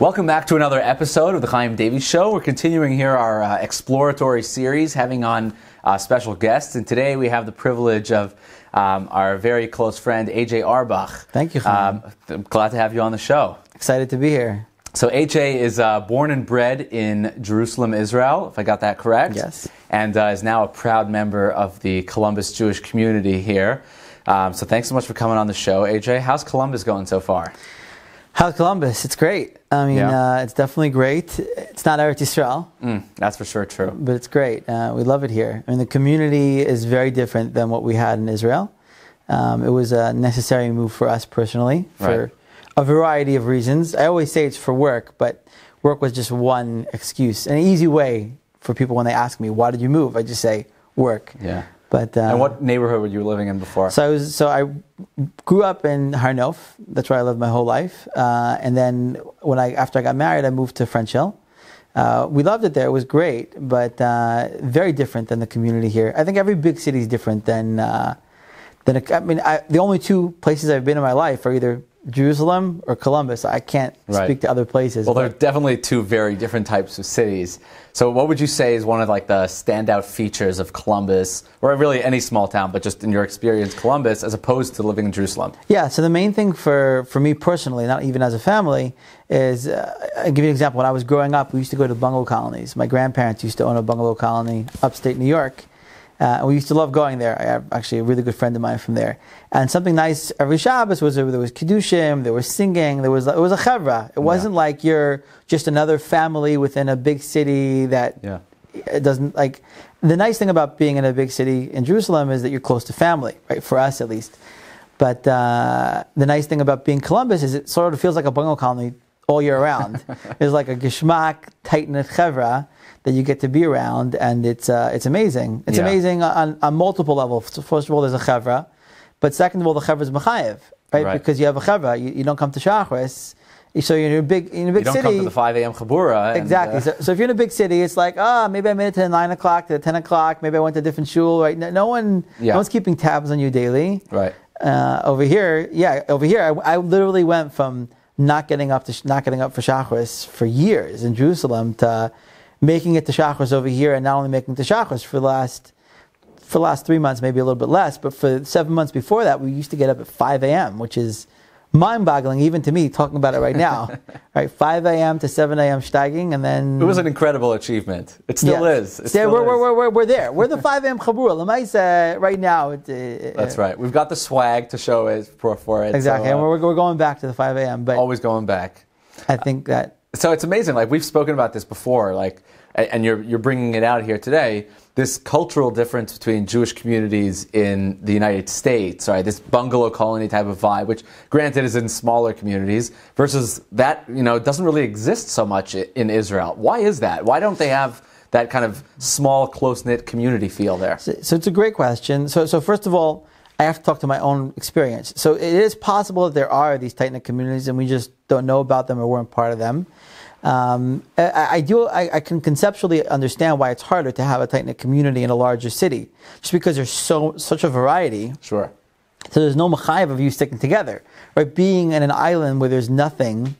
Welcome back to another episode of the Chaim Davies Show. We're continuing here our uh, exploratory series, having on uh, special guests, and today we have the privilege of um, our very close friend AJ Arbach. Thank you. Um, I'm glad to have you on the show. Excited to be here. So AJ is uh, born and bred in Jerusalem, Israel, if I got that correct. Yes. And uh, is now a proud member of the Columbus Jewish community here. Um, so thanks so much for coming on the show, AJ. How's Columbus going so far? Hal Columbus, it's great. I mean, yeah. uh, it's definitely great. It's not Eretz Yisrael. Mm, that's for sure true. But it's great. Uh, we love it here. I mean, the community is very different than what we had in Israel. Um, it was a necessary move for us personally for right. a variety of reasons. I always say it's for work, but work was just one excuse, an easy way for people when they ask me, why did you move? I just say, work. Yeah. But uh, and what neighborhood were you living in before? So I was, so I grew up in Harnof. That's where I lived my whole life. Uh, and then when I after I got married, I moved to French Hill. Uh, we loved it there. It was great, but uh, very different than the community here. I think every big city is different than uh, than. A, I mean, I, the only two places I've been in my life are either Jerusalem or Columbus. I can't right. speak to other places. Well, they're definitely two very different types of cities. So, what would you say is one of like the standout features of Columbus, or really any small town, but just in your experience, Columbus, as opposed to living in Jerusalem? Yeah. So, the main thing for for me personally, not even as a family, is uh, I give you an example. When I was growing up, we used to go to bungalow colonies. My grandparents used to own a bungalow colony upstate New York, uh, we used to love going there. I have actually a really good friend of mine from there. And something nice every Shabbos was there was kiddushim, there was singing, there was it was a chevra. It wasn't yeah. like you're just another family within a big city that yeah. doesn't like. The nice thing about being in a big city in Jerusalem is that you're close to family, right? For us at least. But uh, the nice thing about being Columbus is it sort of feels like a bungalow colony all year round. it's like a gishmak, tight knit chevra that you get to be around, and it's uh, it's amazing. It's yeah. amazing on, on multiple levels. first of all, there's a chevra, but second of all, the chevra is mechayev, right? right? Because you have a chevra, you, you don't come to shachris. So you're in a big in a big you don't city. Come to the five a.m. chabura. Exactly. uh, so, so, if you're in a big city, it's like ah, oh, maybe I made it to nine o'clock, to ten o'clock. Maybe I went to a different shul. Right? No, no one, yeah. no one's keeping tabs on you daily. Right. Uh, over here, yeah, over here, I, I, literally went from not getting up to not getting up for shachris for years in Jerusalem to making it to chakras over here and not only making to chakras for the last for the last three months, maybe a little bit less, but for seven months before that, we used to get up at 5 a.m., which is mind-boggling even to me talking about it right now. right, 5 a.m. to 7 a.m. steiging, and then it was an incredible achievement. It still yeah. is. It yeah, still we're, is. We're, we're, we're, we're there. We're the 5 a.m. chabura. Lamaisa right now. It, That's right. We've got the swag to show it for, for it. Exactly, so, uh, and we're, uh, we're going back to the 5 a.m. But always going back. I think that so it's amazing. Like we've spoken about this before. Like, and you're you're bringing it out here today. This cultural difference between Jewish communities in the United States, right? This bungalow colony type of vibe, which granted is in smaller communities, versus that you know doesn't really exist so much in Israel. Why is that? Why don't they have that kind of small, close knit community feel there? So, so, it's a great question. So, so first of all, I have to talk to my own experience. So it is possible that there are these tight knit communities, and we just don't know about them or weren't part of them. Um, I, I, do. I, I, can conceptually understand why it's harder to have a tight knit community in a larger city, just because there's so such a variety. Sure. So there's no machayev of you sticking together, right? Being in an island where there's nothing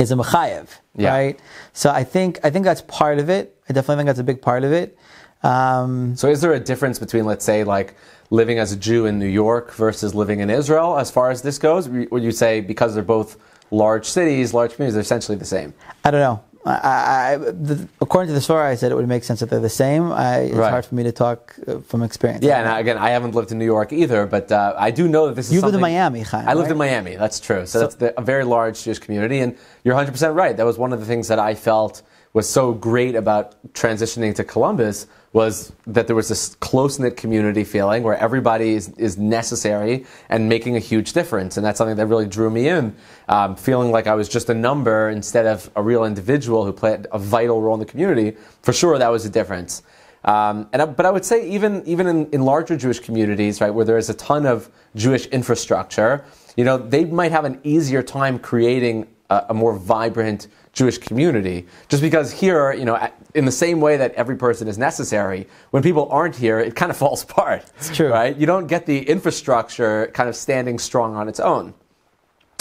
is a machayev, yeah. right? So I think I think that's part of it. I definitely think that's a big part of it. Um, so, is there a difference between, let's say, like living as a Jew in New York versus living in Israel, as far as this goes? Would you say because they're both large cities, large communities, they're essentially the same? I don't know. I, I, the, according to the story, I said it would make sense that they're the same. I, it's right. hard for me to talk uh, from experience. Yeah, and again, I haven't lived in New York either, but uh, I do know that this you is. You lived in Miami, Chaim, I right? lived in Miami. That's true. So, so that's the, a very large Jewish community, and you're 100 percent right. That was one of the things that I felt was so great about transitioning to Columbus was that there was this close knit community feeling where everybody is, is necessary and making a huge difference. And that's something that really drew me in, um, feeling like I was just a number instead of a real individual who played a vital role in the community. For sure, that was a difference. Um, and I, but I would say even even in, in larger Jewish communities, right, where there is a ton of Jewish infrastructure, you know, they might have an easier time creating a, a more vibrant Jewish community. Just because here, you know, in the same way that every person is necessary, when people aren't here, it kind of falls apart. It's true. Right? You don't get the infrastructure kind of standing strong on its own.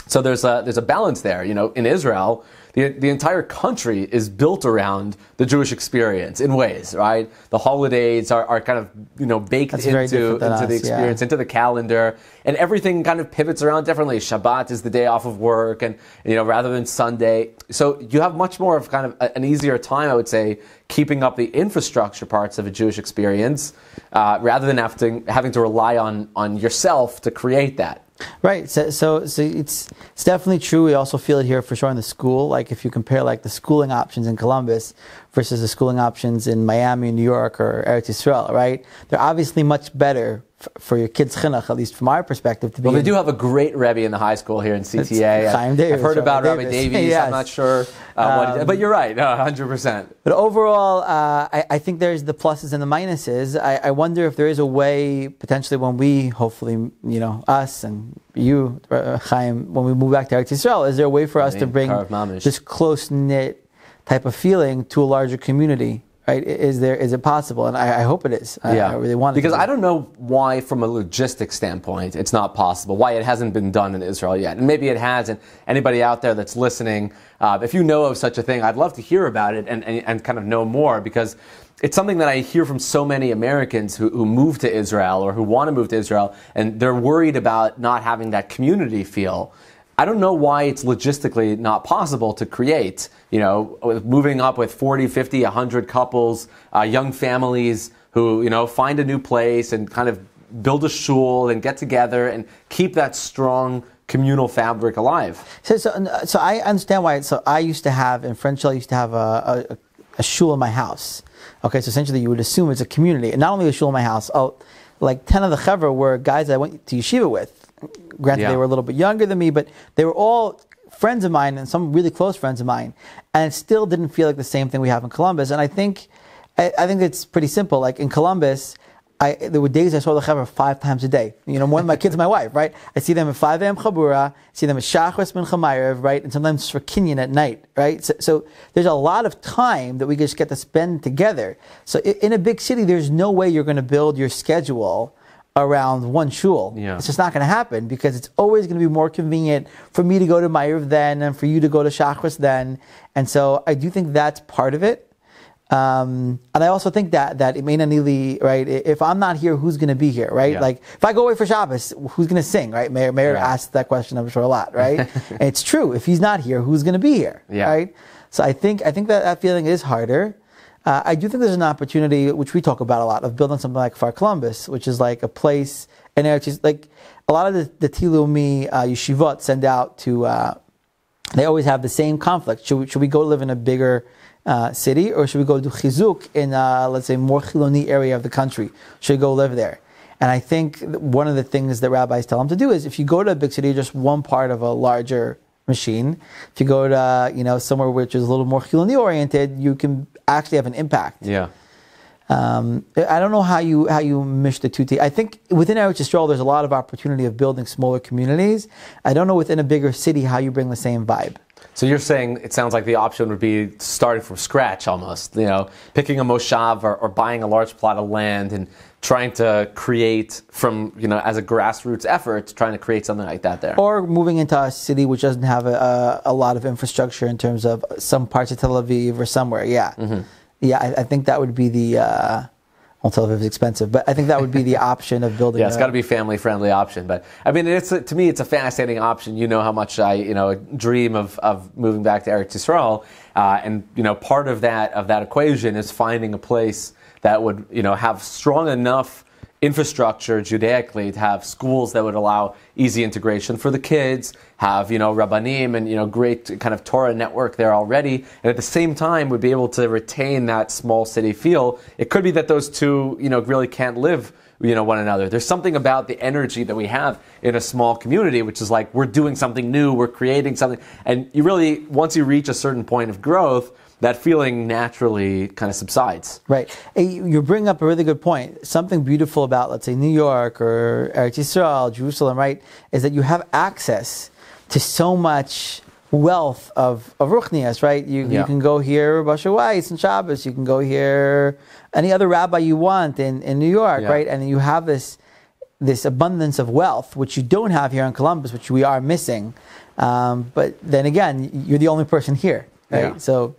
So there's a, there's a balance there. You know, in Israel, the, the entire country is built around the Jewish experience in ways, right? The holidays are, are kind of, you know, baked That's into, into us, the experience, yeah. into the calendar, and everything kind of pivots around differently. Shabbat is the day off of work, and, you know, rather than Sunday. So you have much more of kind of a, an easier time, I would say, keeping up the infrastructure parts of a Jewish experience uh, rather than having, having to rely on, on yourself to create that. Right. So, so, so, it's it's definitely true. We also feel it here for sure in the school. Like if you compare like the schooling options in Columbus versus the schooling options in Miami, New York, or Eretz Yisrael, right? They're obviously much better for your kids' chinuch, at least from our perspective. To be well, they do have a great Rebbe in the high school here in CTA. Chaim Davis, I've heard about Rabbi Davies. Davies. yes. I'm not sure, uh, um, it, but you're right, 100%. But overall, uh, I, I, think there's the pluses and the minuses. I, I, wonder if there is a way, potentially, when we, hopefully, you know, us and you, uh, Chaim, when we move back to Eretz Yisrael, is there a way for us I mean, to bring this close knit type of feeling to a larger community? Right? Is there is it possible? And I, I hope it is. yeah. I really want because to. I don't know why, from a logistic standpoint, it's not possible. Why it hasn't been done in Israel yet, and maybe it hasn't. Anybody out there that's listening, uh, if you know of such a thing, I'd love to hear about it and, and, and kind of know more because it's something that I hear from so many Americans who, who, move to Israel or who want to move to Israel, and they're worried about not having that community feel. I don't know why it's logistically not possible to create, you know, moving up with 40, 50, 100 couples, uh, young families who, you know, find a new place and kind of build a shul and get together and keep that strong communal fabric alive. So, so, uh, so I understand why. So I used to have, in French, I used to have a, a, a shul in my house. Okay, so essentially you would assume it's a community. And not only a shul in my house, oh, like 10 of the chevra were guys I went to yeshiva with granted yeah. they were a little bit younger than me, but they were all friends of mine and some really close friends of mine, and it still didn't feel like the same thing we have in Columbus. And I think, I, I think it's pretty simple. Like in Columbus. I, there were days I saw the chaver five times a day. You know, one of my kids, my wife, right? I see them at 5 a.m. chabura, see them at shachris min chamayrev, right? And sometimes for kinyan at night, right? So, so, there's a lot of time that we just get to spend together. So in a big city, there's no way you're going to build your schedule around one shul. Yeah. It's just not going to happen because it's always going to be more convenient for me to go to Ma'ariv then and for you to go to Shachris then. And so I do think that's part of it. Um, and I also think that that not really right? If I'm not here, who's going to be here, right? Yeah. Like if I go away for Shabbos, who's going to sing, right? Mayor Mayor asked that question, I'm sure a lot, right? and it's true. If he's not here, who's going to be here, yeah. right? So I think I think that that feeling is harder. Uh, I do think there's an opportunity, which we talk about a lot, of building something like Far Columbus, which is like a place, and it's like a lot of the, the Tilumi uh, yeshivot send out to, uh, they always have the same conflict. Should we, should we go live in a bigger uh, city, or should we go to Chizuk in, uh, let's say, more Chiloni area of the country? Should we go live there? And I think one of the things that rabbis tell them to do is if you go to a big city, just one part of a larger machine. If you go to, you know, somewhere which is a little more Chiloni oriented, you can actually have an impact. Yeah. Um, I don't know how you how you mesh the two. T- I think within Eretz Yisrael, there's a lot of opportunity of building smaller communities. I don't know within a bigger city how you bring the same vibe. So you're saying it sounds like the option would be starting from scratch almost, you know, picking a moshav or, or buying a large plot of land and trying to create from you know as a grassroots effort trying to create something like that there or moving into a city which doesn't have a, a, a lot of infrastructure in terms of some parts of tel aviv or somewhere yeah mm-hmm. yeah I, I, think that would be the uh, well, Tel Aviv is expensive, but I think that would be the option of building. yeah, it's got to be family-friendly option. But I mean, it's to me, it's a fascinating option. You know how much I, you know, dream of, of moving back to Eretz Yisrael, uh, and you know, part of that of that equation is finding a place that would you know have strong enough infrastructure judaically to have schools that would allow easy integration for the kids have you know rabbanim and you know great kind of torah network there already and at the same time would be able to retain that small city feel it could be that those two you know really can't live you know one another there's something about the energy that we have in a small community which is like we're doing something new we're creating something and you really once you reach a certain point of growth that feeling naturally kind of subsides. Right. You bring up a really good point. Something beautiful about, let's say, New York or Eretz Yisrael, Jerusalem, right, is that you have access to so much wealth of, of Ruchnias, right? You, yeah. you can go here, Basha Weiss and Shabbos, you can go here, any other rabbi you want in, in New York, yeah. right? And you have this this abundance of wealth, which you don't have here in Columbus, which we are missing. Um, but then again, you're the only person here, right? Yeah. So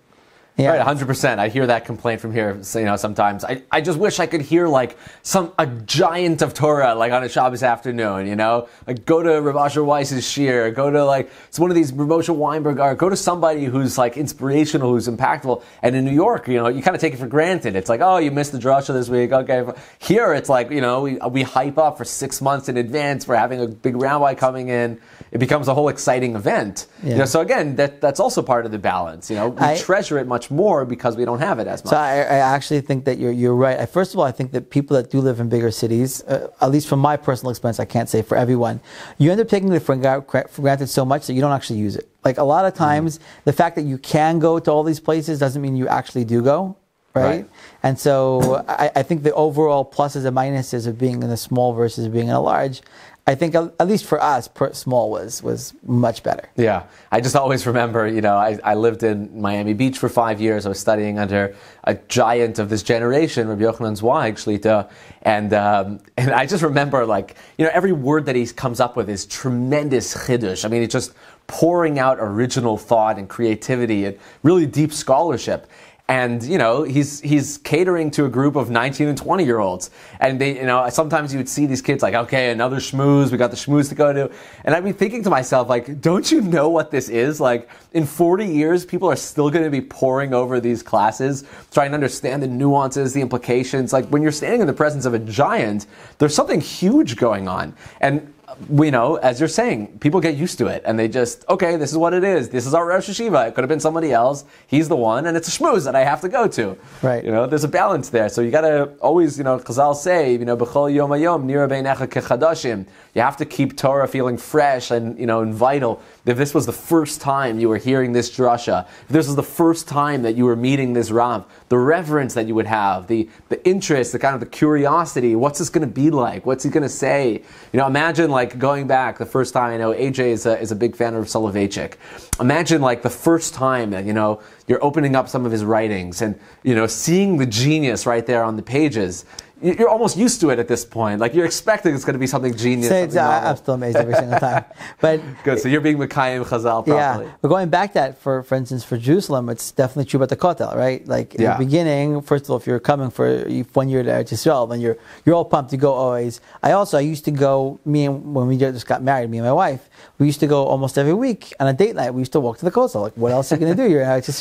yeah. Right, 100%. I hear that complaint from here, you know, sometimes. I, I just wish I could hear, like, some, a giant of Torah, like, on a Shabbos afternoon, you know? Like, go to Rav Asher Weiss's shir, go to, like, it's one of these, Rav Moshe Weinberg, or go to somebody who's, like, inspirational, who's impactful. And in New York, you know, you kind of take it for granted. It's like, oh, you missed the drasha this week, okay. Here, it's like, you know, we, we hype up for six months in advance. We're having a big rabbi coming in. It becomes a whole exciting event. Yeah. You know, so again, that, that's also part of the balance, you know? We I, treasure it much much more because we don't have it as much. So I, I actually think that you're, you're right. I, first of all, I think that people that do live in bigger cities, uh, at least from my personal experience, I can't say for everyone, you end up taking it for granted so much that you don't actually use it. Like a lot of times, mm. the fact that you can go to all these places doesn't mean you actually do go. Right? right? And so I, I, think the overall pluses and minuses of being in a small versus being in a large, I think at least for us, small was was much better. Yeah, I just always remember, you know, I, I lived in Miami Beach for five years. I was studying under a giant of this generation, Rabbi Yochanan Zweig Shlita, and um, and I just remember like you know every word that he comes up with is tremendous chiddush. I mean, it's just pouring out original thought and creativity and really deep scholarship and you know he's he's catering to a group of 19 and 20 year olds and they you know sometimes you would see these kids like okay another schmooze we got the schmooze to go to and i'd be thinking to myself like don't you know what this is like in 40 years people are still going to be poring over these classes trying to understand the nuances the implications like when you're standing in the presence of a giant there's something huge going on and you know, as you're saying, people get used to it and they just, okay, this is what it is. This is our Rosh Hashiva. It could have been somebody else. He's the one, and it's a shmooze that I have to go to. Right. You know, there's a balance there. So you got to always, you know, Chazal say, you know, B'chol Yom Hayom, Nira Beinecha Kechadashim. You have to keep Torah feeling fresh and you know and vital. If this was the first time you were hearing this drasha, if this was the first time that you were meeting this Rav, the reverence that you would have, the, the interest, the kind of the curiosity, what's this going to be like? What's he going to say? You know, imagine like going back the first time. I know AJ is a, is a big fan of Soloveitchik. Imagine like the first time that you know you're opening up some of his writings and you know seeing the genius right there on the pages you're almost used to it at this point. Like you're expecting it's going to be something genius. So something uh, I'm still amazed every single time. But good. So you're being Mekayim Chazal. Properly. Yeah. But going back that for for instance for Jerusalem, it's definitely true about the Kotel, right? Like in the beginning, first of all, if you're coming for one year to Eretz then you're you're all pumped to go always. I also I used to go. Me and when we just got married, me and my wife, we used to go almost every week on a date night. We used to walk to the Kotel. Like what else are you going to do? You're in Eretz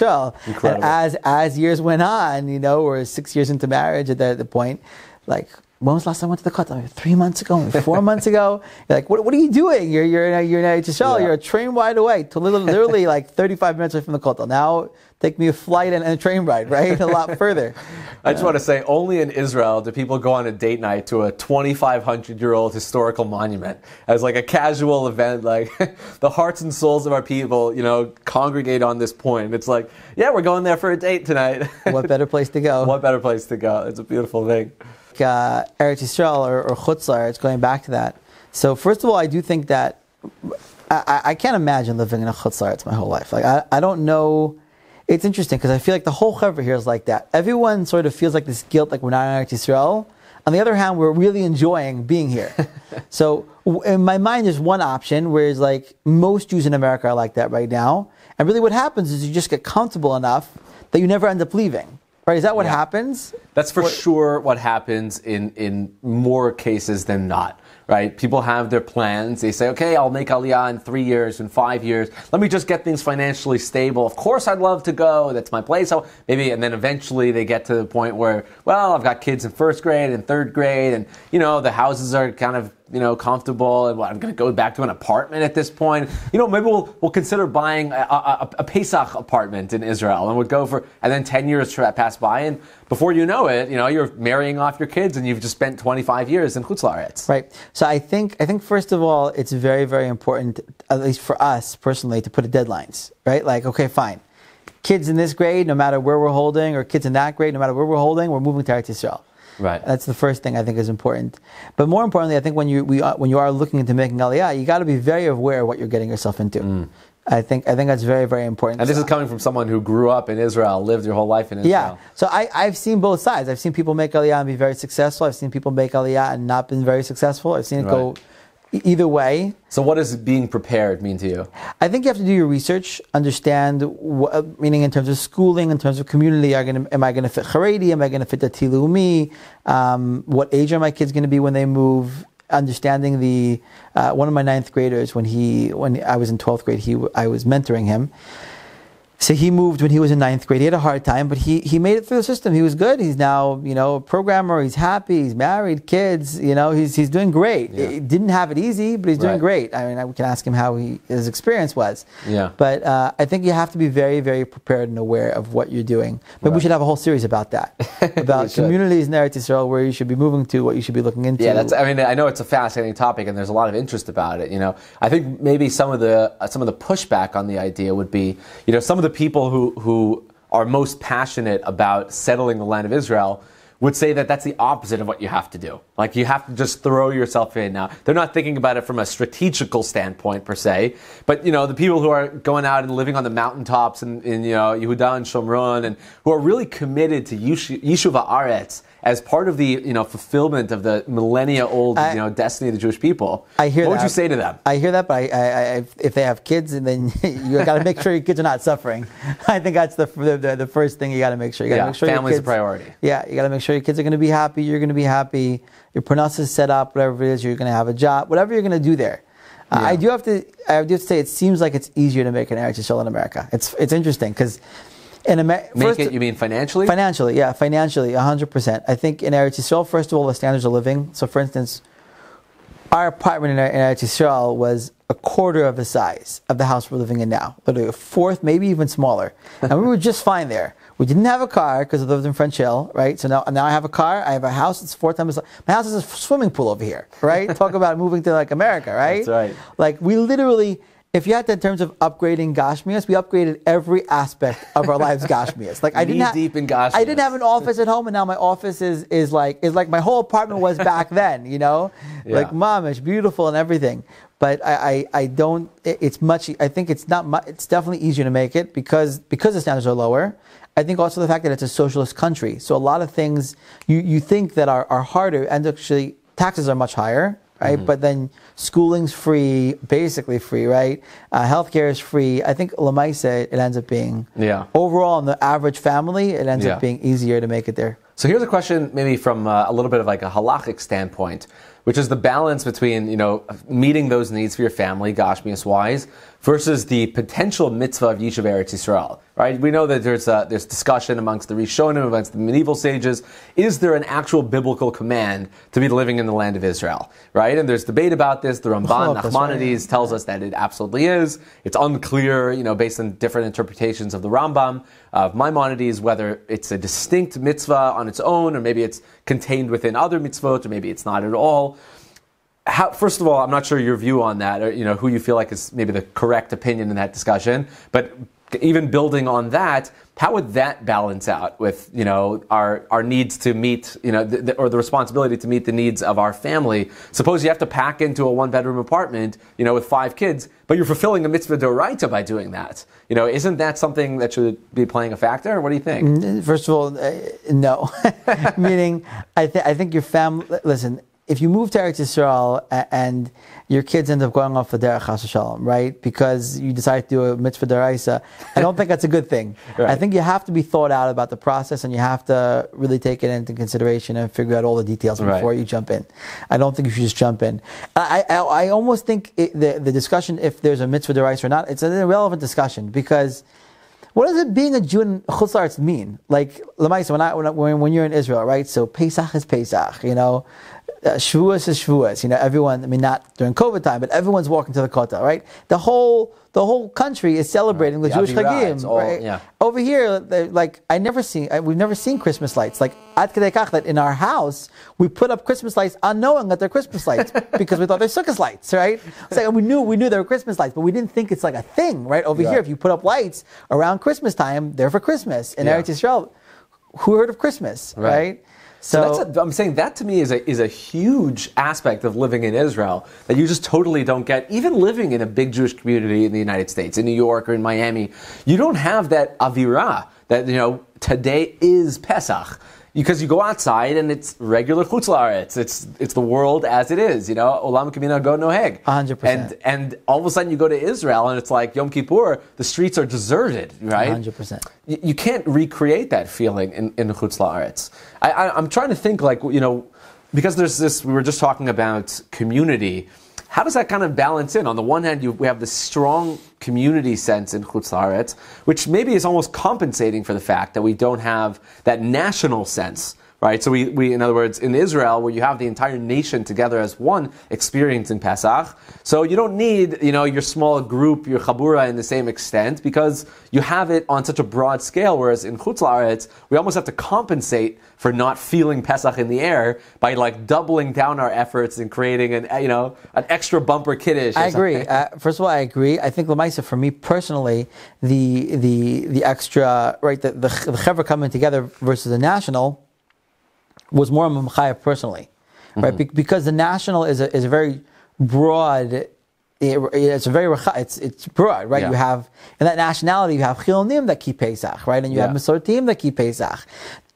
Incredible. And as as years went on, you know, we're six years into marriage at that point like when was last time I went to the cut? Like, three months ago, four months ago. You're like, what, what are you doing? You're you're you're in HSL. Yeah. You're a train ride away to literally, literally like 35 minutes away from the kotel. Now take me a flight and, and, a train ride, right? A lot further. I just want to say, only in Israel do people go on a date night to a 2,500 year old historical monument as like a casual event. Like the hearts and souls of our people, you know, congregate on this point. It's like, yeah, we're going there for a date tonight. what better place to go? what better place to go? It's a beautiful thing like uh, Eretz Yisrael or, or Chutzlar, it's going back to that. So first of all, I do think that I, I can't imagine living in a Chutzlar my whole life. Like I, I don't know. It's interesting because I feel like the whole cover here is like that. Everyone sort of feels like this guilt, like we're not in Eretz Yisrael. On the other hand, we're really enjoying being here. so in my mind, there's one option, whereas like most Jews in America are like that right now. And really, what happens is you just get comfortable enough that you never end up leaving. Right? Is that what yeah. happens? That's for what? sure what happens in, in more cases than not. Right? People have their plans. They say, okay, I'll make Aliyah in three years, in five years. Let me just get things financially stable. Of course, I'd love to go. That's my place. So maybe, and then eventually they get to the point where, well, I've got kids in first grade and third grade, and, you know, the houses are kind of you know, comfortable. And I'm going to go back to an apartment at this point. You know, maybe we'll, we'll consider buying a, a, a Pesach apartment in Israel and we'll go for, and then 10 years pass by. And before you know it, you know, you're marrying off your kids and you've just spent 25 years in Chutzlaretz. Right. So I think, I think first of all, it's very, very important, at least for us personally, to put a deadlines, right? Like, okay, fine. Kids in this grade, no matter where we're holding, or kids in that grade, no matter where we're holding, we're moving to Eretz Right. That's the first thing I think is important. But more importantly, I think when you we are, when you are looking into making aliyah, you got to be very aware of what you're getting yourself into. Mm. I think I think that's very very important. And this is coming from someone who grew up in Israel, lived your whole life in Israel. Yeah. So I I've seen both sides. I've seen people make aliyah and be very successful. I've seen people make aliyah and not been very successful. I've seen it right. go either way. So, what does being prepared mean to you? I think you have to do your research, understand what, meaning in terms of schooling, in terms of community. Gonna, am I going to fit Haredi? Am I going to fit the Tilumi? Um, what age are my kids going to be when they move? Understanding the uh, one of my ninth graders when he when I was in twelfth grade, he I was mentoring him so he moved when he was in ninth grade. He had a hard time, but he, he made it through the system. He was good. He's now, you know, a programmer. He's happy. He's married, kids. You know, he's, he's doing great. Yeah. He didn't have it easy, but he's doing right. great. I mean, I, we can ask him how he, his experience was. Yeah. But uh, I think you have to be very, very prepared and aware of what you're doing. But right. we should have a whole series about that, about communities in Eretz Israel, where you should be moving to, what you should be looking into. Yeah, that's. I mean, I know it's a fascinating topic, and there's a lot of interest about it. You know, I think maybe some of the uh, some of the pushback on the idea would be, you know, some of the people who, who are most passionate about settling the land of Israel would say that that's the opposite of what you have to do. Like you have to just throw yourself in. Now they're not thinking about it from a strategical standpoint per se, but you know the people who are going out and living on the mountaintops and in, in you know Yehuda and Shomron and who are really committed to Yeshuva Aretz as part of the you know fulfillment of the millennia old you know destiny of the Jewish people. I hear. What that. would you say to them? I hear that, but I, I, if they have kids, and then you got to make sure your kids are not suffering. I think that's the the, the first thing you got to make sure. You got to yeah, make sure family's your kids, a priority. Yeah, you got to make sure your kids are going to be happy. You're going to be happy. Your pronounce is set up. Whatever it is, you're going to have a job. Whatever you're going to do there. Yeah. Uh, I do have to. I do have to say, it seems like it's easier to make an Eretz Yisrael in America. It's it's interesting because in America, make it. You mean financially? Financially, yeah, financially, hundred percent. I think in Eretz Yisrael, first of all, the standards of living. So, for instance, our apartment in, in Eretz Yisrael was a quarter of the size of the house we're living in now, literally a fourth, maybe even smaller, and we were just fine there. We didn't have a car because I lived in French Hill, right? So now, now I have a car. I have a house. It's four times. My house is a swimming pool over here, right? Talk about moving to like America, right? That's right. Like we literally if you had to, in terms of upgrading Gashmias, we upgraded every aspect of our lives Gashmias. Like I didn't have, in I didn't have an office at home, and now my office is is like is like my whole apartment was back then. You know, yeah. like mom, it's beautiful and everything. But I, I, I don't. it's much. I think it's not. Much, it's definitely easier to make it because because the standards are lower. I think also the fact that it's a socialist country, so a lot of things you, you think that are, are harder, and actually taxes are much higher right? Mm-hmm. But then schooling's free, basically free, right? Uh, healthcare is free. I think Lamaisa, it ends up being, yeah. overall, in the average family, it ends yeah. up being easier to make it there. So here's a question, maybe from uh, a little bit of like a halachic standpoint, which is the balance between, you know, meeting those needs for your family, gosh, being wise, versus the potential mitzvah of Yishuv Eretz Yisrael. Right? We know that there's a, uh, there's discussion amongst the Rishonim, amongst the medieval sages. Is there an actual biblical command to be living in the land of Israel? Right? And there's debate about this. The Ramban, oh, Nachmanides, right. tells us that it absolutely is. It's unclear, you know, based on different interpretations of the Rambam, of Maimonides, whether it's a distinct mitzvah on its own, or maybe it's contained within other mitzvot, or maybe it's not at all how, first of all, I'm not sure your view on that, or you know, who you feel like is maybe the correct opinion in that discussion. But even building on that, how would that balance out with you know our our needs to meet you know the, the, or the responsibility to meet the needs of our family? Suppose you have to pack into a one bedroom apartment, you know, with five kids, but you're fulfilling a mitzvah doraita by doing that. You know, isn't that something that should be playing a factor? What do you think? First of all, uh, no. Meaning, I, th- I think your family. Listen, if you move to Eretz Yisrael and your kids end up going off the derech Hashem, right? Because you decide to do a mitzvah deraisa, I don't think that's a good thing. right. I think you have to be thought out about the process, and you have to really take it into consideration and figure out all the details before right. you jump in. I don't think you should just jump in. I I, I almost think it, the the discussion if there's a mitzvah deraisa or not, it's an irrelevant discussion because. What does it being a Jew in Chutz mean? Like, when, I, when, when you're in Israel, right? So Pesach is Pesach, you know? Uh, Shavuos is Shavuos. You know, everyone. I mean, not during COVID time, but everyone's walking to the Kotel, right? The whole the whole country is celebrating right. the, Jewish Chagim, right? Yeah. Over here, like I never seen, I, we've never seen Christmas lights. Like at Kedekach, that in our house we put up Christmas lights, unknowing that they're Christmas lights because we thought they're Sukkot lights, right? It's like we knew we knew they were Christmas lights, but we didn't think it's like a thing, right? Over yeah. here, if you put up lights around Christmas time, they're for Christmas in yeah. Eretz Yisrael. Who heard of Christmas, right? right? So, so i I'm saying that to me is a, is a huge aspect of living in Israel that you just totally don't get. Even living in a big Jewish community in the United States, in New York or in Miami, you don't have that avirah that, you know, today is Pesach because you go outside and it's regular chutzlaretz. It's it's the world as it is. You know, olam kamina go no heg. Hundred percent. And and all of a sudden you go to Israel and it's like Yom Kippur. The streets are deserted, right? Hundred percent. You can't recreate that feeling in in chutzlaretz. I, I I'm trying to think like you know because there's this. We were just talking about community how does that kind of balance in? On the one hand, you, we have this strong community sense in Chutz which maybe is almost compensating for the fact that we don't have that national sense right? So we, we, in other words, in Israel, where you have the entire nation together as one experience in Pesach, so you don't need, you know, your small group, your chabura in the same extent, because you have it on such a broad scale, whereas in Chutz La'aretz, we almost have to compensate for not feeling Pesach in the air by like doubling down our efforts and creating an, you know, an extra bumper kiddish. I agree. Uh, first of all, I agree. I think Lamaisa, for me personally, the, the, the extra, right, the, the, the coming together versus the national, was more Mamchaya personally, right? Mm-hmm. Be- because the national is a, is a very broad, it, it's a very, it's, it's broad, right? Yeah. You have, in that nationality, you have Chilnim that keep Pesach, right? And you yeah. have Mesortim that keep Pesach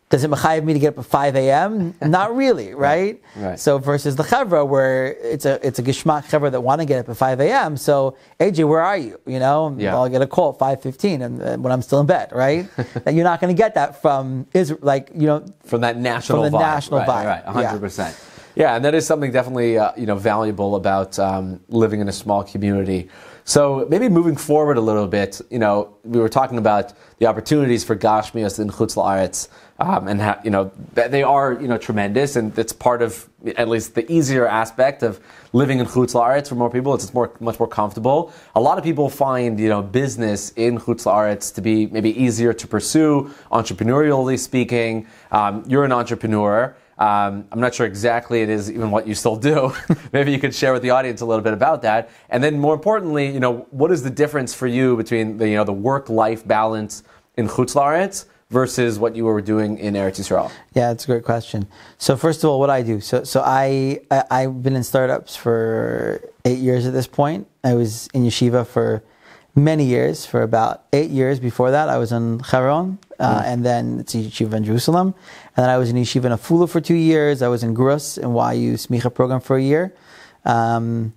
does it mechayiv me to get up at 5 a.m.? Not really, right? right? right? So versus the chevra where it's a it's a gishmak chevra that want to get up at 5 a.m. So AJ, where are you? You know, yeah. I'll get a call at 5:15 and uh, when I'm still in bed, right? and you're not going to get that from Israel, like you know, from that national from the vibe. national right, vibe, right? 100. Yeah. percent Yeah, and that is something definitely uh, you know valuable about um, living in a small community. So maybe moving forward a little bit, you know, we were talking about the opportunities for Gashmias in Chutz La'aretz um, and how, you know they are you know tremendous, and it's part of at least the easier aspect of living in Chutz La'aretz for more people. It's more much more comfortable. A lot of people find you know business in Chutz La'aretz to be maybe easier to pursue, entrepreneurially speaking. Um, you're an entrepreneur. Um, I'm not sure exactly it is even what you still do. Maybe you could share with the audience a little bit about that. And then more importantly, you know, what is the difference for you between the you know the work life balance in Chutz La'aretz versus what you were doing in Eretz Yisrael? Yeah, that's a great question. So first of all, what I do? So so I, I have been in startups for eight years at this point. I was in yeshiva for many years, for about eight years before that. I was in Hebron, uh, mm. and then it's yeshiva in Jerusalem, and then I was in yeshiva in Afula for two years. I was in Grus and YU Smicha program for a year. Um,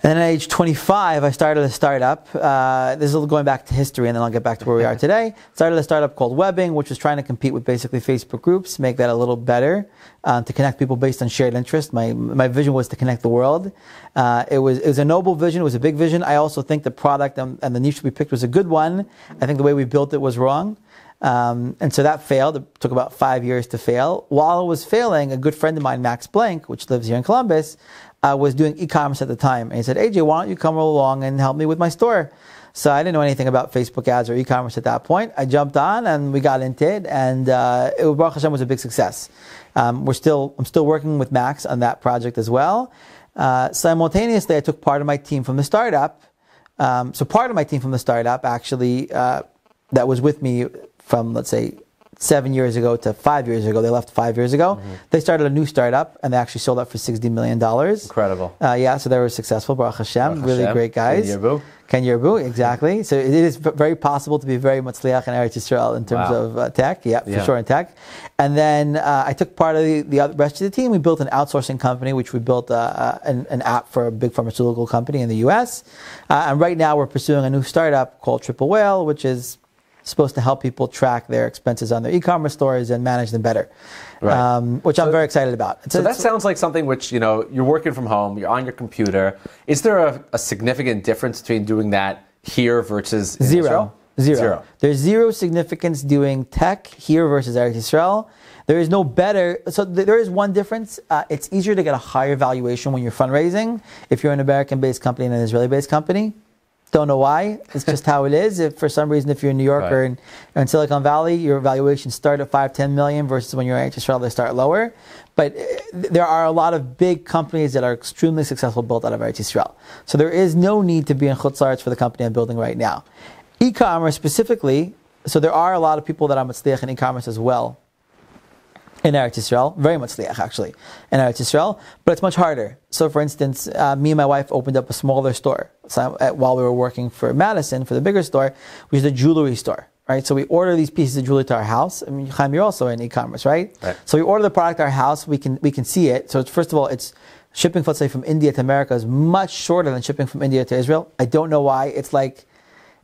and then at age 25, I started a startup. Uh, this is going back to history, and then I'll get back to where we are today. Started a startup called Webbing, which was trying to compete with basically Facebook groups, make that a little better, uh, to connect people based on shared interest. My, my vision was to connect the world. Uh, it, was, it was a noble vision, it was a big vision. I also think the product and, and the niche we picked was a good one. I think the way we built it was wrong. Um, and so that failed. It took about five years to fail. While it was failing, a good friend of mine, Max Blank, which lives here in Columbus, uh, was doing e-commerce at the time, and he said, "AJ, why don't you come along and help me with my store?" So I didn't know anything about Facebook ads or e-commerce at that point. I jumped on and we got into it, and uh, it, Baruch Hashem was a big success. Um, we're still, I'm still working with Max on that project as well. Uh, simultaneously, I took part of my team from the startup. Um, so part of my team from the startup actually uh, that was with me from let's say seven years ago to five years ago. They left five years ago. Mm-hmm. They started a new startup and they actually sold out for $60 million. Incredible. Uh, yeah, so they were successful. Baruch Hashem, Baruch really great guys. Ken Yerbu. Ken Yerbu, exactly. Mm-hmm. So it is very possible to be very mutzliach in Eretz Yisrael in terms wow. of uh, tech. Yeah, for yeah. sure in tech. And then uh, I took part of the, the rest of the team. We built an outsourcing company, which we built uh, uh, an, an, app for a big pharmaceutical company in the U.S. Uh, and right now we're pursuing a new startup called Triple Whale, which is supposed to help people track their expenses on their e-commerce stores and manage them better, right. um, which so, I'm very excited about. It's, so that sounds like something which you know you're working from home, you're on your computer. Is there a, a significant difference between doing that here versus zero? Israel? Zero. zero. There's zero significance doing tech here versus Eretz Israel. There is no better. So th- there is one difference. Uh, it's easier to get a higher valuation when you're fundraising if you're an American-based company and an Israeli-based company. Don't know why. It's just how it is. If for some reason, if you're in New York right. or, in, in, Silicon Valley, your valuations start at five, ten million versus when you're in Israel, they start lower. But eh, there are a lot of big companies that are extremely successful built out of Eretz Yisrael. So there is no need to be in Chutz for the company I'm building right now. E-commerce specifically, so there are a lot of people that I'm are mitzvah in e-commerce as well in Eretz Yisrael, very much liach actually in Eretz Yisrael, but it's much harder. So, for instance, uh, me and my wife opened up a smaller store so uh, while we were working for Madison for the bigger store, which is a jewelry store, right? So we order these pieces of jewelry to our house. I mean, Chaim, you're also in e-commerce, right? right? So we order the product to our house. We can we can see it. So first of all, it's shipping, let's say, from India to America is much shorter than shipping from India to Israel. I don't know why. It's like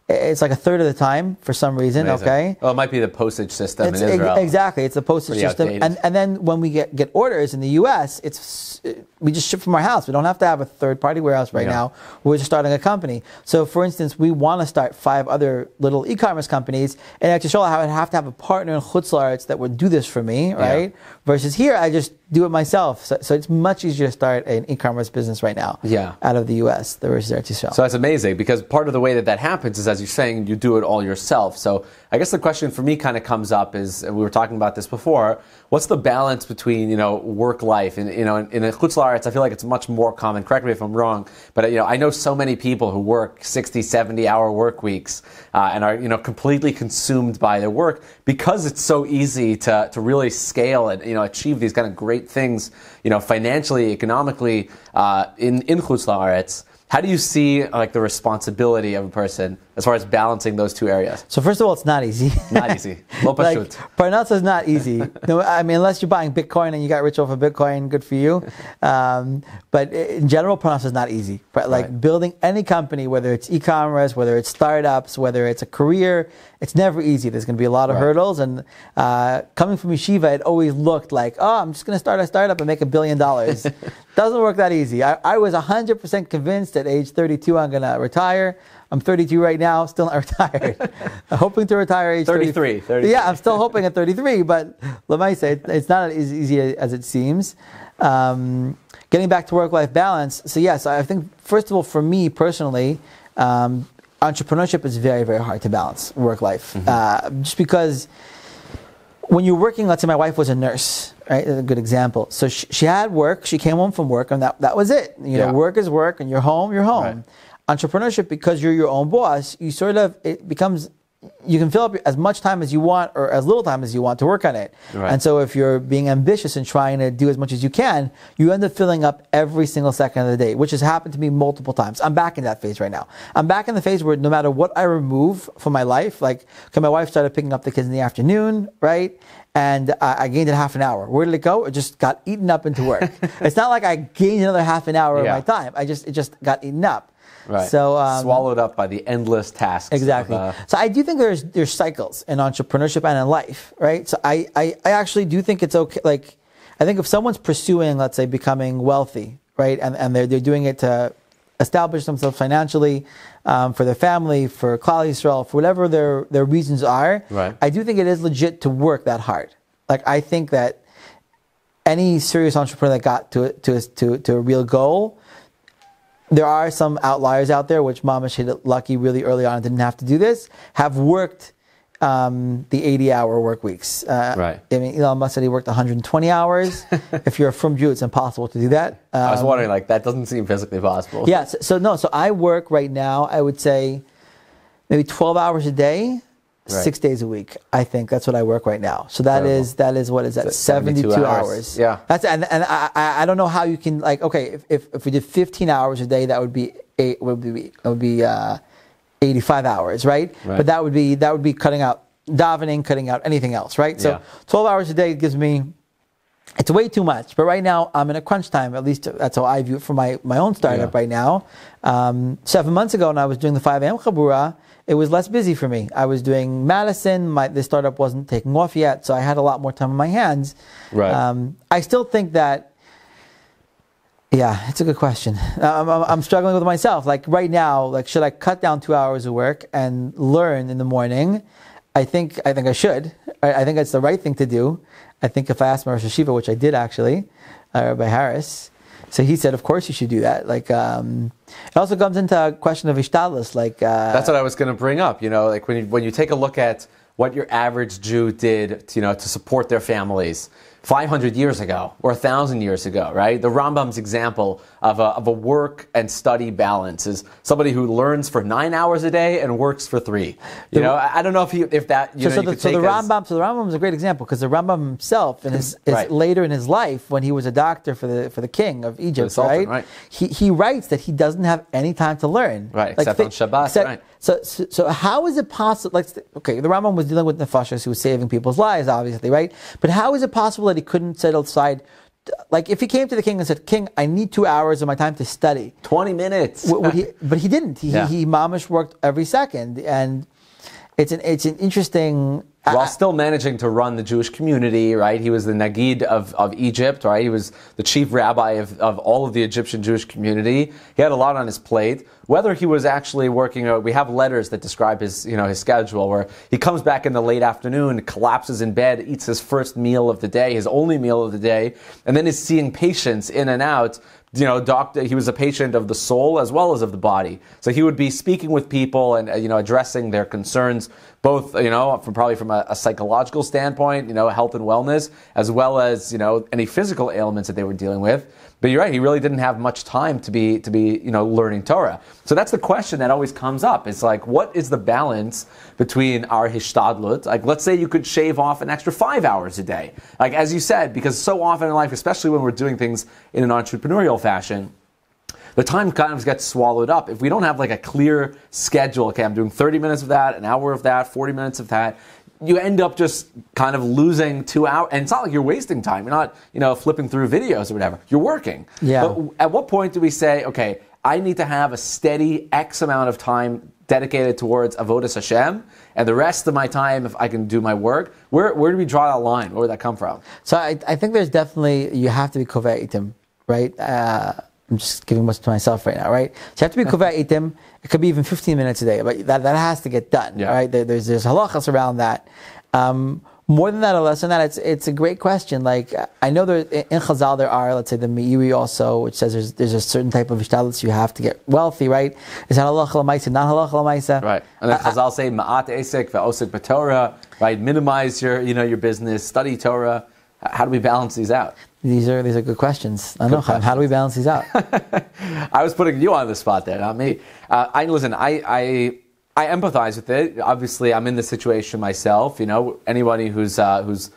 it's like a third of the time for some reason. Amazing. Okay. Well, it might be the postage system it's, in Israel. Exactly, it's the postage Pretty system, and and then when we get, get orders in the U.S., it's we just ship from our house. We don't have to have a third party warehouse right yeah. now. We're just starting a company. So, for instance, we want to start five other little e-commerce companies, and actually, Yisrael, I would have to have a partner in Chutzlaritz that would do this for me, right? Yeah. Versus here, I just do it myself. So, so, it's much easier to start an e-commerce business right now. Yeah. Out of the U.S. than versus there to sell. So that's amazing because part of the way that that happens is, as you're saying, you do it all yourself. So I guess the question for me kind of comes up is, we were talking about this before what's the balance between you know work life and you know in, in Chutz Laaretz, I feel like it's much more common. Correct me if I'm wrong, but uh, you know I know so many people who work 60, 70 hour work weeks uh, and are you know completely consumed by their work because it's so easy to to really scale and you know achieve these kind of great things you know financially, economically uh, in in Chutz Laaretz. How do you see like the responsibility of a person as far as balancing those two areas? So first of all, it's not easy. not easy. like, Parnasa is not easy. No, I mean, unless you're buying Bitcoin and you got rich off of Bitcoin, good for you. Um, but in general, Parnasa is not easy. But like right. building any company, whether it's e-commerce, whether it's startups, whether it's a career, it's never easy. There's going to be a lot of right. hurdles. And uh, coming from yeshiva, it always looked like, oh, I'm just going to start a startup and make a billion dollars. Doesn't work that easy. I, I was 100% convinced at age 32 I'm going to retire. I'm 32 right now, still not retired. hoping to retire age 33, 33. Yeah, I'm still hoping at 33, but let me say it's not as easy as it seems. Um, getting back to work-life balance. So yes, I think first of all, for me personally, um, entrepreneurship is very, very hard to balance work-life, mm-hmm. uh, just because when you're working, let's say my wife was a nurse, right? That's a good example. So she, she, had work, she came home from work, and that, that was it. You yeah. know, work is work, and you're home, you're home. Right entrepreneurship because you're your own boss, you sort of it becomes you can fill up as much time as you want or as little time as you want to work on it. Right. And so if you're being ambitious and trying to do as much as you can, you end up filling up every single second of the day, which has happened to me multiple times. I'm back in that phase right now. I'm back in the phase where no matter what I remove from my life, like, okay, my wife started picking up the kids in the afternoon, right? and I, gained it half an hour. Where did it go? It just got eaten up into work. it's not like I gained another half an hour yeah. of my time. I just it just got eaten up. Right. So um, swallowed up by the endless tasks. Exactly. Of, uh, so I do think there's there's cycles in entrepreneurship and in life, right? So I, I I actually do think it's okay. Like I think if someone's pursuing, let's say, becoming wealthy, right, and and they're they're doing it to establish themselves financially um, for their family, for Klal Yisrael, for whatever their their reasons are. Right. I do think it is legit to work that hard. Like I think that any serious entrepreneur that got to to to to a real goal there are some outliers out there, which Mamash hit lucky really early on and didn't have to do this, have worked um, the 80 hour work weeks. Uh, right. I mean, Elon Musk said he worked 120 hours. if you're a from Jew, it's impossible to do that. Um, I was um, wondering, like, that doesn't seem physically possible. Yeah, so, so no, so I work right now, I would say maybe 12 hours a day. Right. six days a week. I think that's what I work right now. So that is that is what is that seventy two hours. hours. Yeah, that's and and I I don't know how you can like okay if, if, if we did fifteen hours a day that would be eight would be it would be uh, eighty five hours right? right? But that would be that would be cutting out davening, cutting out anything else right? So yeah. twelve hours a day gives me. It's way too much, but right now I'm in a crunch time. At least that's how I view it for my, my own startup yeah. right now. Um, seven months ago, when I was doing the 5 a.m. Chabura, it was less busy for me. I was doing Madison. My the startup wasn't taking off yet, so I had a lot more time on my hands. Right. Um, I still think that. Yeah, it's a good question. I'm, I'm, struggling with myself. Like right now, like should I cut down two hours of work and learn in the morning? I think I think I should. I, I think it's the right thing to do. I think if I asked my Rosh Hashiva, which I did actually, uh, by Harris, so he said, of course you should do that. Like, um, it also comes into a question of ishtalas. Like, uh, that's what I was going to bring up. You know, like when you, when you take a look at what your average Jew did, to, you know, to support their families. 500 years ago or 1,000 years ago, right? The Rambam's example of a, of a work and study balance is somebody who learns for nine hours a day and works for three. You the, know, I don't know if, you, if that, you so, know, so the, so the Rambam, as, so the Rambam is a great example because the Rambam himself, in his, right. later in his life, when he was a doctor for the, for the king of Egypt, Sultan, right? right? He, he writes that he doesn't have any time to learn. Right, like, except th- on Shabbat, except, right so, so, so, how is it possible? Like, okay, the Rambam was dealing with nefashas who was saving people's lives, obviously, right? But how is it possible that he couldn't set aside? Like, if he came to the king and said, "King, I need two hours of my time to study," twenty minutes. Would, would he, but he didn't. He, yeah. he, he mamish worked every second, and it's an it's an interesting uh, while still managing to run the Jewish community, right? He was the Nagid of, of Egypt, right? He was the chief rabbi of, of all of the Egyptian Jewish community. He had a lot on his plate. Whether he was actually working, uh, we have letters that describe his, you know, his schedule where he comes back in the late afternoon, collapses in bed, eats his first meal of the day, his only meal of the day, and then is seeing patients in and out you know, doctor, he was a patient of the soul as well as of the body. So he would be speaking with people and, uh, you know, addressing their concerns both, you know, from probably from a, a, psychological standpoint, you know, health and wellness, as well as, you know, any physical ailments that they were dealing with. But you're right, he really didn't have much time to be, to be, you know, learning Torah. So that's the question that always comes up. It's like, what is the balance between our hishtadlut? Like, let's say you could shave off an extra five hours a day. Like, as you said, because so often in life, especially when we're doing things in an entrepreneurial fashion, the time kind of gets swallowed up. If we don't have like a clear schedule, okay, I'm doing 30 minutes of that, an hour of that, 40 minutes of that, you end up just kind of losing two hours. And it's not like you're wasting time. You're not, you know, flipping through videos or whatever. You're working. Yeah. But at what point do we say, okay, I need to have a steady X amount of time dedicated towards Avodas Hashem, and the rest of my time, if I can do my work, where, where do we draw that line? Where would that come from? So I, I think there's definitely, you have to be Kova'itim, right? Uh, I'm just giving much to myself right now, right? So you have to be kuvah itim. It could be even 15 minutes a day, but that, that has to get done, yeah. right? There, there's there's halachas around that. Um, more than that or less than that, it's it's a great question. Like I know there in Chazal there are, let's say the Meiri also, which says there's there's a certain type of ishtalus you have to get wealthy, right? Is that halach lamaisa, not halach lamaisa? Right. And then uh, Chazal say ma'at esek ve'osek b'torah, right? Minimize your you know your business, study Torah. How do we balance these out? These are these are good questions. I know questions. how do we balance these out? I was putting you on the spot there, not me. Uh, I listen. I, I I empathize with it. Obviously, I'm in the situation myself. You know, anybody who's uh, who's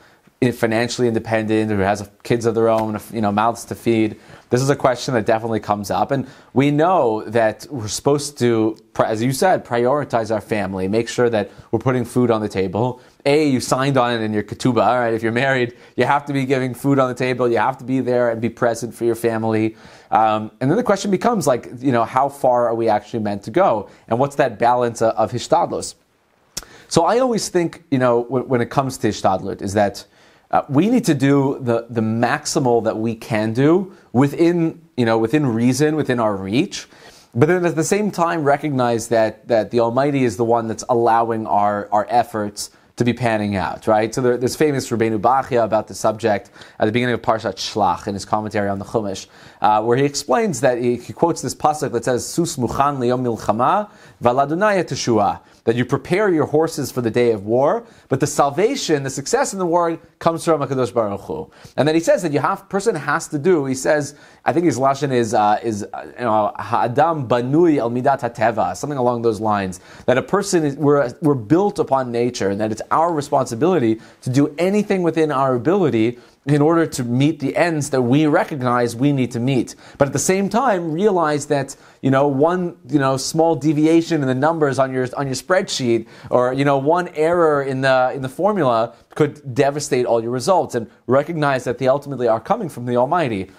financially independent, who has kids of their own, you know, mouths to feed. This is a question that definitely comes up, and we know that we're supposed to, as you said, prioritize our family, make sure that we're putting food on the table, a, you signed on it in your ketubah, all right? If you're married, you have to be giving food on the table, you have to be there and be present for your family. Um, and then the question becomes, like, you know, how far are we actually meant to go? And what's that balance of, of hishtadlos? So I always think, you know, when, when it comes to hishtadlut, is that uh, we need to do the, the maximal that we can do within, you know, within reason, within our reach but then at the same time recognize that that the almighty is the one that's allowing our our efforts to be panning out, right? So there, there's famous Rabbeinu Bachia about the subject at the beginning of Parshat Shlach in his commentary on the Chumash, uh, where he explains that he, he quotes this pasuk that says, Sus muchan liyom milchama valadunaya teshua, that you prepare your horses for the day of war, but the salvation, the success in the war comes from HaKadosh Baruch Hu. And then he says that you have, person has to do, he says, I think his Lashon is, uh, is you know, ha'adam banui al midat teva something along those lines, that a person, is, we're, we're built upon nature, and that it's our responsibility to do anything within our ability in order to meet the ends that we recognize we need to meet. But at the same time, realize that you know one you know small deviation in the numbers on your on your spreadsheet, or you know one error in the in the formula could devastate all your results. And recognize that they ultimately are coming from the Almighty.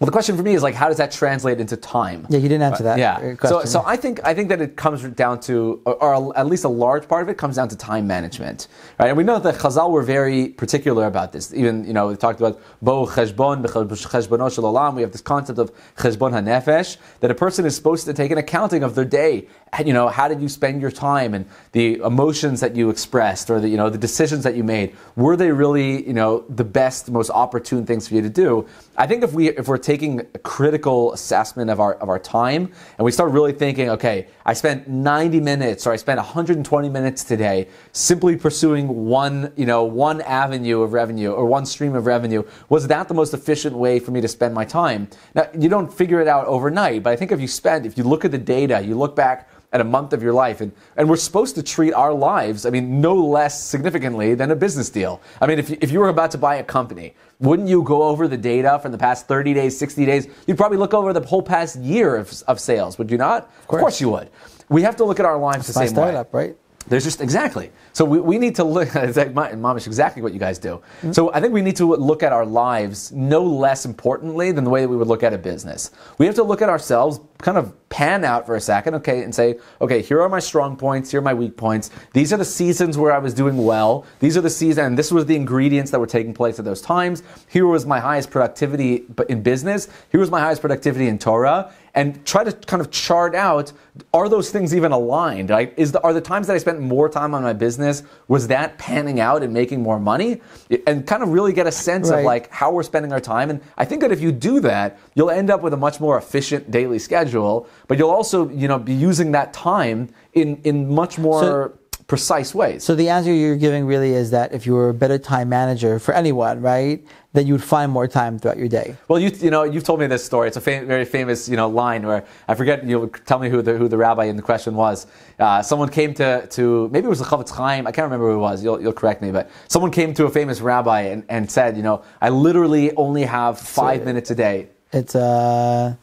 Well, the question for me is like, how does that translate into time? Yeah, you didn't answer that. Yeah. Uh, so, so I think I think that it comes down to, or, at least a large part of it comes down to time management, right? And we know that Chazal were very particular about this. Even you know we talked about bo cheshbon cheshbono shalalam. We have this concept of cheshbon hanefesh that a person is supposed to take an accounting of their day you know, how did you spend your time and the emotions that you expressed or the, you know, the decisions that you made? Were they really, you know, the best, most opportune things for you to do? I think if we, if we're taking a critical assessment of our, of our time and we start really thinking, okay, I spent 90 minutes or I spent 120 minutes today simply pursuing one, you know, one avenue of revenue or one stream of revenue. Was that the most efficient way for me to spend my time? Now, you don't figure it out overnight, but I think if you spend, if you look at the data, you look back and a month of your life. And, and we're supposed to treat our lives, I mean, no less significantly than a business deal. I mean, if, you, if you were about to buy a company, wouldn't you go over the data from the past 30 days, 60 days? You'd probably look over the whole past year of, of sales, would you not? Of course, of course you would. We have to look at our lives the same startup, way. right? There's just exactly. So we, we need to look. Like my, exactly what you guys do. Mm-hmm. So I think we need to look at our lives no less importantly than the way that we would look at a business. We have to look at ourselves, kind of pan out for a second, okay, and say, okay, here are my strong points, here are my weak points. These are the seasons where I was doing well. These are the seasons, and this was the ingredients that were taking place at those times. Here was my highest productivity in business. Here was my highest productivity in Torah and try to kind of chart out are those things even aligned? is the, are the times that I spent more time on my business, was that panning out and making more money? And kind of really get a sense right. of like how we're spending our time. And I think that if you do that, you'll end up with a much more efficient daily schedule, but you'll also, you know, be using that time in, in much more. So- precise ways. So the answer you're giving really is that if you were a better time manager for anyone, right, that you would find more time throughout your day. Well, you you know you've told me this story. It's a fam- very famous you know line where I forget. You know, tell me who the who the rabbi in the question was. Uh, someone came to to maybe it was the Chavetz Chaim. I can't remember who it was. You'll you'll correct me, but someone came to a famous rabbi and, and said, you know, I literally only have five so, minutes a day. It's uh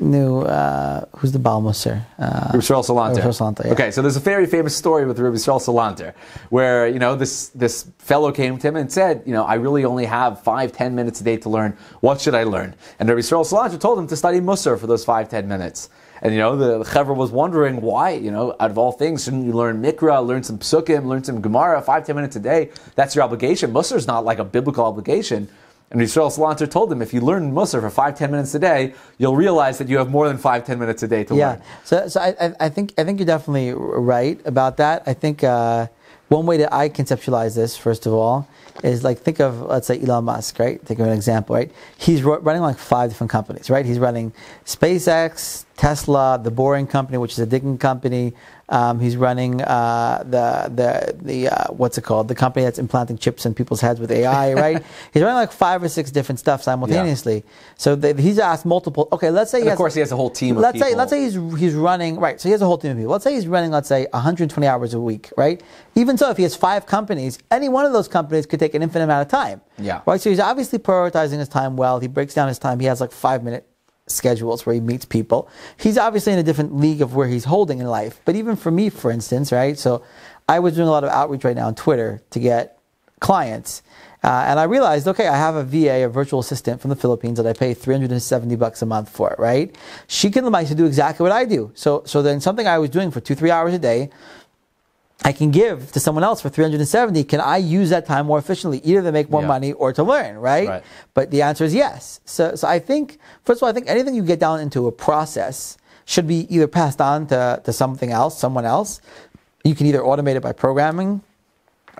knew uh, who's the Balmuser. Uh, Rubisrael Salanter. Salanter yeah. Okay, so there's a very famous story with Rubisrael Salanter, where you know this this fellow came to him and said, you know, I really only have five ten minutes a day to learn. What should I learn? And Rubisrael Salanter told him to study Musar for those five ten minutes. And you know, the Chevra was wondering why, you know, out of all things, shouldn't you learn Mikra, learn some Psukim, learn some Gemara, five, ten minutes a day? That's your obligation. Musar is not like a biblical obligation. And Yisrael Salanter told them, if you learn Musar for five, ten minutes a day, you'll realize that you have more than five, ten minutes a day to yeah. learn. Yeah, so, so I, I, think, I think you're definitely right about that. I think uh, one way that I conceptualize this, first of all, is like think of let's say Elon Musk, right? Think of an example, right? He's running like five different companies, right? He's running SpaceX, Tesla, the Boring Company, which is a digging company. Um, he's running uh, the the the uh, what's it called? The company that's implanting chips in people's heads with AI, right? he's running like five or six different stuff simultaneously. Yeah. So he's asked multiple. Okay, let's say. And of has, course, he has a whole team. Let's say let's say he's he's running right. So he has a whole team of people. Let's say he's running let's say 120 hours a week, right? Even so, if he has five companies, any one of those companies could take an infinite amount of time. Yeah. Right. So he's obviously prioritizing his time well. He breaks down his time. He has like five minute schedules where he meets people. He's obviously in a different league of where he's holding in life. But even for me, for instance, right? So I was doing a lot of outreach right now on Twitter to get clients. Uh, and I realized, okay, I have a VA, a virtual assistant from the Philippines that I pay 370 bucks a month for, right? She can like to do exactly what I do. So, so then something I was doing for two, three hours a day, I can give to someone else for 370, can I use that time more efficiently, either to make more yeah. money or to learn, right? right? But the answer is yes. So, so I think, first of all, I think anything you get down into a process should be either passed on to, to something else, someone else. You can either automate it by programming,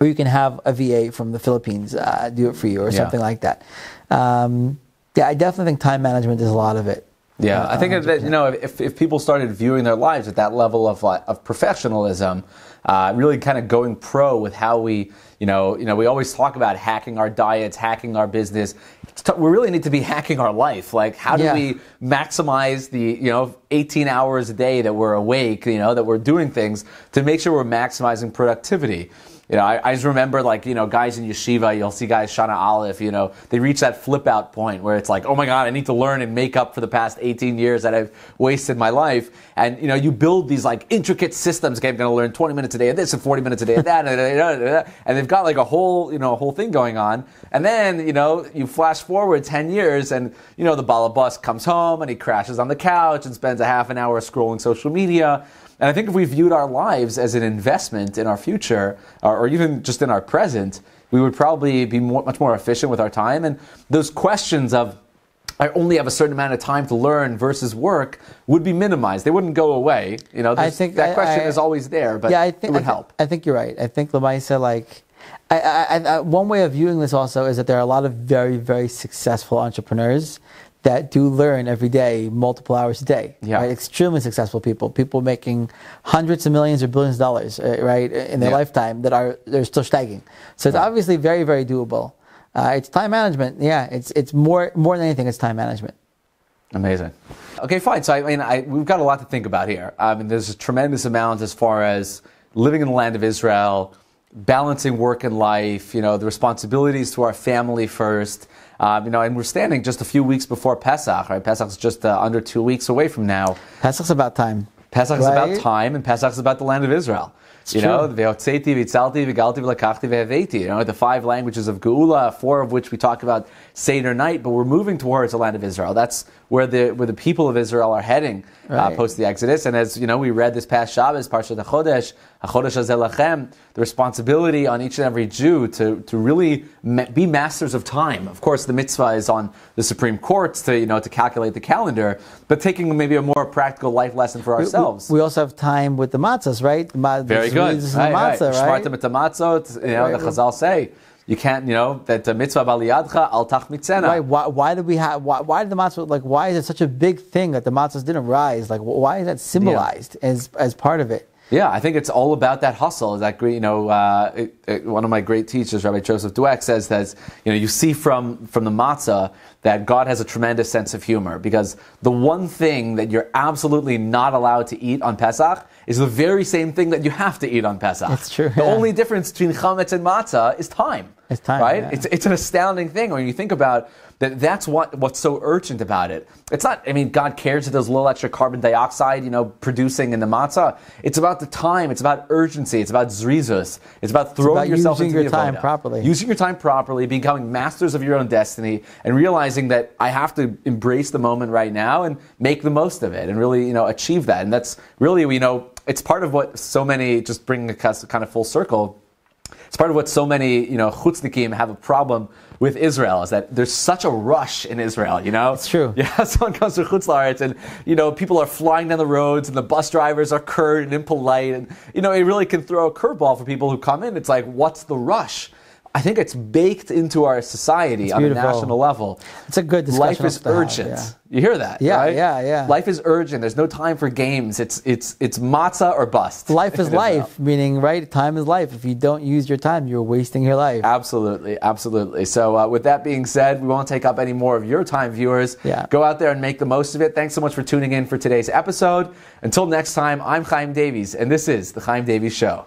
or you can have a VA from the Philippines uh, do it for you, or yeah. something like that. Um, yeah, I definitely think time management is a lot of it. Yeah, uh, I think 100%. that you know, if, if people started viewing their lives at that level of of professionalism uh, really kind of going pro with how we, you know, you know, we always talk about hacking our diets, hacking our business. We really need to be hacking our life. Like, how do yeah. we maximize the you know 18 hours a day that we're awake, you know, that we're doing things to make sure we're maximizing productivity. You know, I, I, just remember like, you know, guys in yeshiva, you'll see guys, Shana Aleph, you know, they reach that flip out point where it's like, oh my God, I need to learn and make up for the past 18 years that I've wasted my life. And, you know, you build these like intricate systems. Okay, I'm going to learn 20 minutes a day of this and 40 minutes a day of that. and they've got like a whole, you know, a whole thing going on. And then, you know, you flash forward 10 years and, you know, the Balabas comes home home and he crashes on the couch and spends a half an hour scrolling social media. And I think if we viewed our lives as an investment in our future, or, or even just in our present, we would probably be more, much more efficient with our time. And those questions of, I only have a certain amount of time to learn versus work would be minimized. They wouldn't go away. You know, I think that I, question I, is always there, but yeah, I think, it would I th- help. I think you're right. I think Lamaisa, like, I, one way of viewing this also is that there are a lot of very, very successful entrepreneurs that do learn every day, multiple hours a day. Yeah. Right? Extremely successful people, people making hundreds of millions or billions of dollars, uh, right, in their yeah. lifetime that are they're still stagging. So it's right. obviously very, very doable. Uh, it's time management. Yeah, it's it's more more than anything, it's time management. Amazing. Okay, fine. So I mean, I, we've got a lot to think about here. I mean, there's a tremendous amount as far as living in the land of Israel balancing work and life, you know, the responsibilities to our family first. Um, you know, and we're standing just a few weeks before Pesach, right? Pesach's just uh, under two weeks away from now. Pesach's about time. Pesach right? about time, and Pesach is about the land of Israel. It's you true. know, you know, the five languages of Geula, four of which we talk about Seder night, but we're moving towards the land of Israel. That's where the where the people of Israel are heading uh, right. uh, post the Exodus. And as you know, we read this past Shabbos, Parshat Hachodesh, Hachodesh Azelachem, the responsibility on each and every Jew to to really be masters of time. Of course, the mitzvah is on the Supreme Court to you know to calculate the calendar, but taking maybe a more practical life lesson for ourselves. We, we, also have time with the matzahs, right? ma- Very good. Right, matzah, right. right? You know, right. the Chazal say. You can't, you know, that uh, mitzvah baliyadcha al tach mitzena. Why, why did we have? Why, why did the matzah like? Why is it such a big thing that the matzahs didn't rise? Like, why is that symbolized yeah. as as part of it? Yeah, I think it's all about that hustle. That great, you know, uh, it, it, one of my great teachers, Rabbi Joseph Dweck, says that you know you see from from the matzah that God has a tremendous sense of humor because the one thing that you're absolutely not allowed to eat on Pesach is the very same thing that you have to eat on Pesach. That's true. The only difference between chametz and matzah is time. It's time, right? Yeah. It's, it's an astounding thing when you think about that. That's what what's so urgent about it. It's not. I mean, God cares that there's a little extra carbon dioxide, you know, producing in the matzah. It's about the time. It's about urgency. It's about zrizus. It's about throwing it's about yourself using into your time avoda. properly, using your time properly, becoming masters of your own destiny, and realizing that I have to embrace the moment right now and make the most of it, and really, you know, achieve that. And that's really, you know, it's part of what so many just bringing a kind of full circle. It's part of what so many you know chutznikim have a problem with Israel is that there's such a rush in Israel. You know, it's true. Yeah, someone comes to chutzlaretz and you know people are flying down the roads and the bus drivers are curt and impolite and you know it really can throw a curveball for people who come in. It's like what's the rush? I think it's baked into our society on a national level. It's a good discussion. Life is urgent. Have, yeah. You hear that? Yeah, right? yeah, yeah. Life is urgent. There's no time for games. It's it's it's matzah or bust. Life is life, meaning right. Time is life. If you don't use your time, you're wasting your life. Absolutely, absolutely. So uh, with that being said, we won't take up any more of your time, viewers. Yeah. Go out there and make the most of it. Thanks so much for tuning in for today's episode. Until next time, I'm Chaim Davies, and this is the Chaim Davies Show.